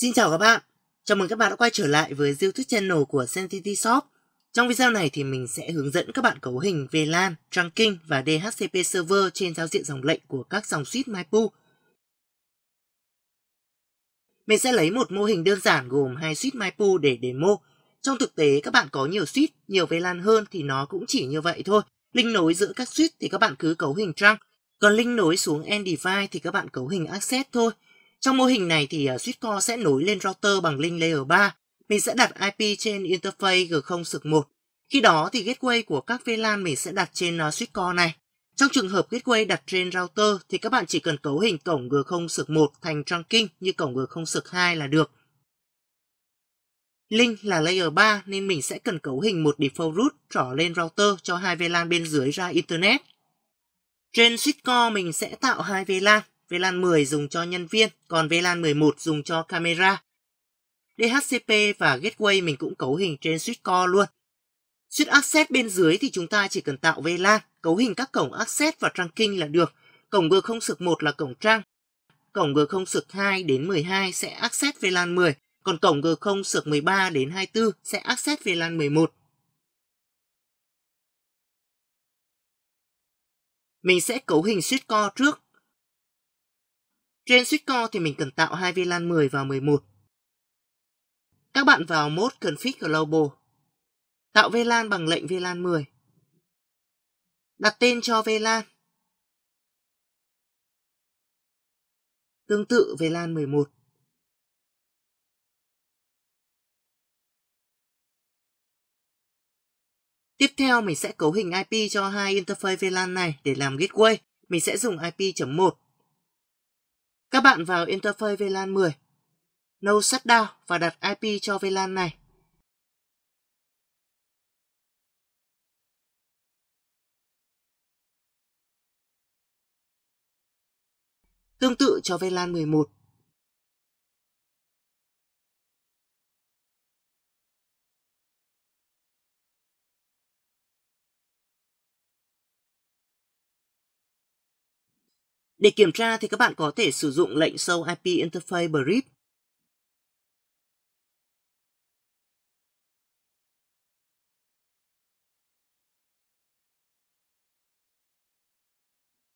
Xin chào các bạn, chào mừng các bạn đã quay trở lại với YouTube channel của Sentity Shop. Trong video này thì mình sẽ hướng dẫn các bạn cấu hình VLAN, trunking và DHCP server trên giao diện dòng lệnh của các dòng suite Maipu. Mình sẽ lấy một mô hình đơn giản gồm hai suite Maipu để demo. Trong thực tế các bạn có nhiều suite, nhiều VLAN hơn thì nó cũng chỉ như vậy thôi. Linh nối giữa các suite thì các bạn cứ cấu hình trunk, còn linh nối xuống end device thì các bạn cấu hình access thôi. Trong mô hình này thì ờ, Swiftcore sẽ nối lên router bằng link layer 3. Mình sẽ đặt IP trên interface G0 1. Khi đó thì gateway của các VLAN mình sẽ đặt trên ờ, Swiftcore này. Trong trường hợp gateway đặt trên router thì các bạn chỉ cần cấu hình cổng G0 1 thành trunking như cổng G0 2 là được. Link là layer 3 nên mình sẽ cần cấu hình một default route trỏ lên router cho hai VLAN bên dưới ra Internet. Trên Switchcore mình sẽ tạo hai VLAN. VLAN 10 dùng cho nhân viên, còn VLAN 11 dùng cho camera. DHCP và Gateway mình cũng cấu hình trên switch core luôn. Switch access bên dưới thì chúng ta chỉ cần tạo VLAN, cấu hình các cổng access và trunking là được. Cổng G0 sực 1 là cổng trang, Cổng G0 sực 2 đến 12 sẽ access VLAN 10, còn cổng G0 sực 13 đến 24 sẽ access VLAN 11. Mình sẽ cấu hình switch core trước trên switch Switchcore thì mình cần tạo hai VLAN 10 và 11. Các bạn vào mode Config Global. Tạo VLAN bằng lệnh VLAN 10. Đặt tên cho VLAN. Tương tự VLAN 11. Tiếp theo mình sẽ cấu hình IP cho hai interface VLAN này để làm gateway. Mình sẽ dùng IP.1 các bạn vào interface VLAN 10, No Shutdown và đặt IP cho VLAN này. Tương tự cho VLAN 11, Để kiểm tra thì các bạn có thể sử dụng lệnh show IP interface brief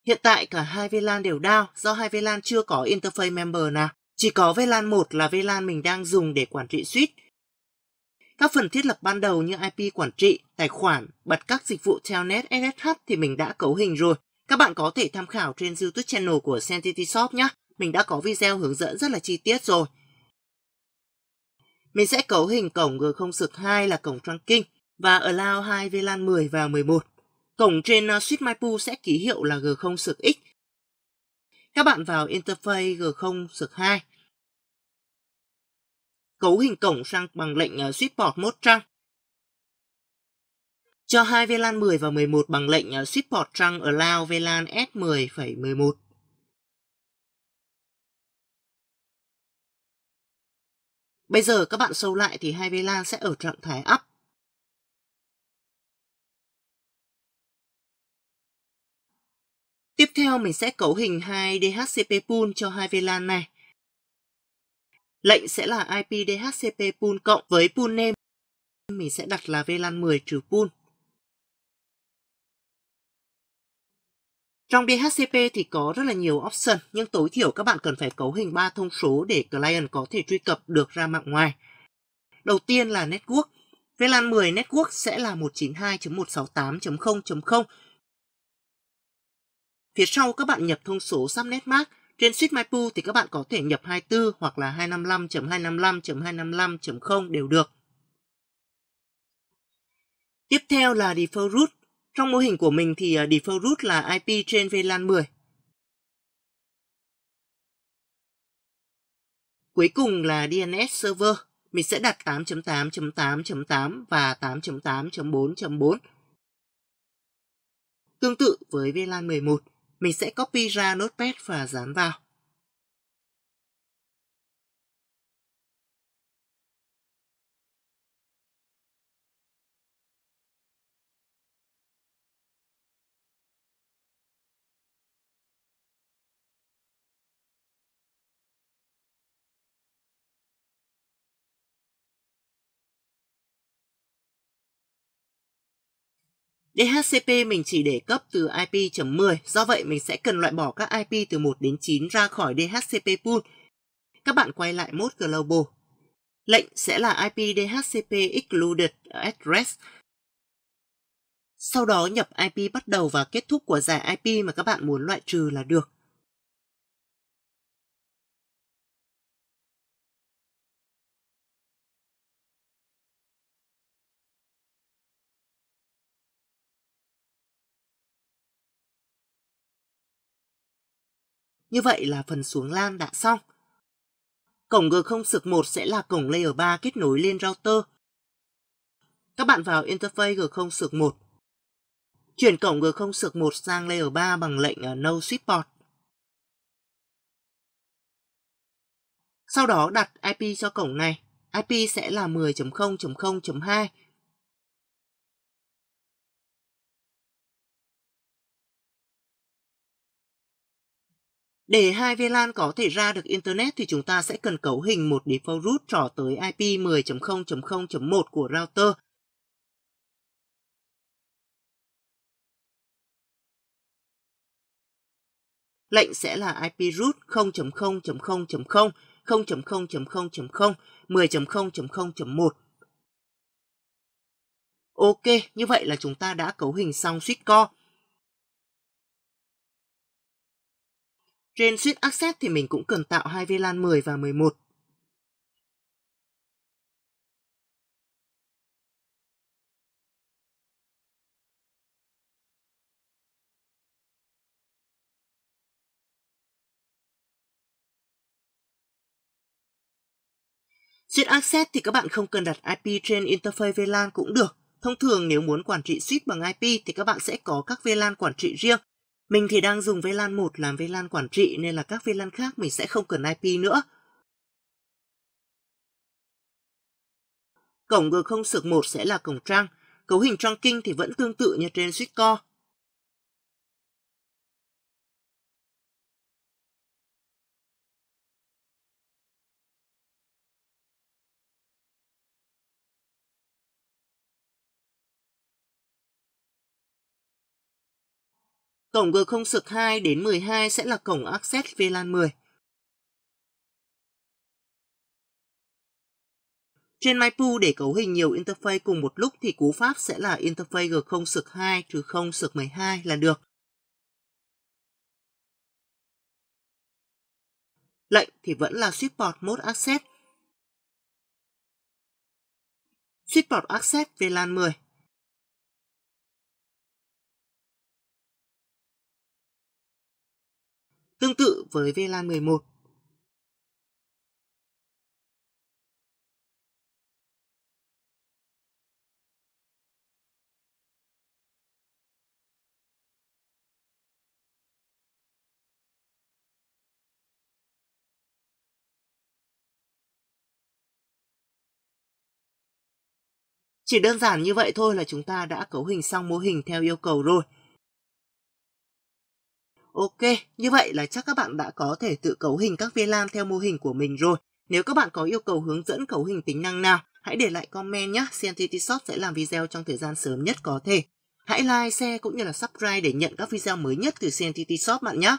Hiện tại cả hai VLAN đều down do hai VLAN chưa có interface member nào. Chỉ có VLAN 1 là VLAN mình đang dùng để quản trị switch. Các phần thiết lập ban đầu như IP quản trị, tài khoản, bật các dịch vụ Telnet SSH thì mình đã cấu hình rồi. Các bạn có thể tham khảo trên YouTube channel của Sentity Shop nhé. Mình đã có video hướng dẫn rất là chi tiết rồi. Mình sẽ cấu hình cổng G0 sực 2 là cổng trunking và allow hai VLAN 10 và 11. Cổng trên uh, Switch MyPool sẽ ký hiệu là G0 sực X. Các bạn vào interface G0 sực 2. Cấu hình cổng sang bằng lệnh uh, switch port mode trunk cho hai VLAN 10 và 11 bằng lệnh Support Trunk Allow VLAN S10.11. Bây giờ các bạn sâu lại thì hai VLAN sẽ ở trạng thái up. Tiếp theo mình sẽ cấu hình hai DHCP pool cho hai VLAN này. Lệnh sẽ là IP DHCP pool cộng với pool name. Mình sẽ đặt là VLAN 10 trừ pool. Trong DHCP thì có rất là nhiều option, nhưng tối thiểu các bạn cần phải cấu hình ba thông số để client có thể truy cập được ra mạng ngoài. Đầu tiên là Network. VLAN 10 Network sẽ là 192.168.0.0. Phía sau các bạn nhập thông số subnet mask. Trên switch mypu thì các bạn có thể nhập 24 hoặc là 255.255.255.0 đều được. Tiếp theo là default route. Trong mô hình của mình thì ờ, default root là IP trên VLAN 10. Cuối cùng là DNS server. Mình sẽ đặt 8.8.8.8 và 8.8.4.4. Tương tự với VLAN 11, mình sẽ copy ra notepad và dán vào. DHCP mình chỉ để cấp từ IP.10, do vậy mình sẽ cần loại bỏ các IP từ 1 đến 9 ra khỏi DHCP pool. Các bạn quay lại mode Global. Lệnh sẽ là IP DHCP Excluded Address. Sau đó nhập IP bắt đầu và kết thúc của giải IP mà các bạn muốn loại trừ là được. Như vậy là phần xuống lan đã xong. Cổng G0 sực 1 sẽ là cổng layer 3 kết nối lên router. Các bạn vào interface G0 sực 1. Chuyển cổng G0 sực 1 sang layer 3 bằng lệnh ờ, no switch port. Sau đó đặt IP cho cổng này. IP sẽ là 10.0.0.2 Để hai VLAN có thể ra được Internet thì chúng ta sẽ cần cấu hình một default root trỏ tới IP 10.0.0.1 của router. Lệnh sẽ là IP root 0.0.0.0, 0.0.0.0, 10.0.0.1. Ok, như vậy là chúng ta đã cấu hình xong switch core. Trên Swift Access thì mình cũng cần tạo hai VLAN 10 và 11. Switch Access thì các bạn không cần đặt IP trên interface VLAN cũng được. Thông thường nếu muốn quản trị switch bằng IP thì các bạn sẽ có các VLAN quản trị riêng mình thì đang dùng VLAN 1 làm VLAN quản trị nên là các VLAN khác mình sẽ không cần IP nữa. Cổng G0 sược 1 sẽ là cổng trang. Cấu hình trunking thì vẫn tương tự như trên switch core. Cổng G0 sực 2 đến 12 sẽ là cổng access VLAN 10. Trên MyPu để cấu hình nhiều interface cùng một lúc thì cú pháp sẽ là interface G0 sực 2 trừ 0 sực 12 là được. Lệnh thì vẫn là Switchport Mode Access. Switchport Access VLAN 10. tương tự với VLAN 11. Chỉ đơn giản như vậy thôi là chúng ta đã cấu hình xong mô hình theo yêu cầu rồi. Ok, như vậy là chắc các bạn đã có thể tự cấu hình các viên lan theo mô hình của mình rồi. Nếu các bạn có yêu cầu hướng dẫn cấu hình tính năng nào, hãy để lại comment nhé. CNTT Shop sẽ làm video trong thời gian sớm nhất có thể. Hãy like, share cũng như là subscribe để nhận các video mới nhất từ CNTT Shop bạn nhé.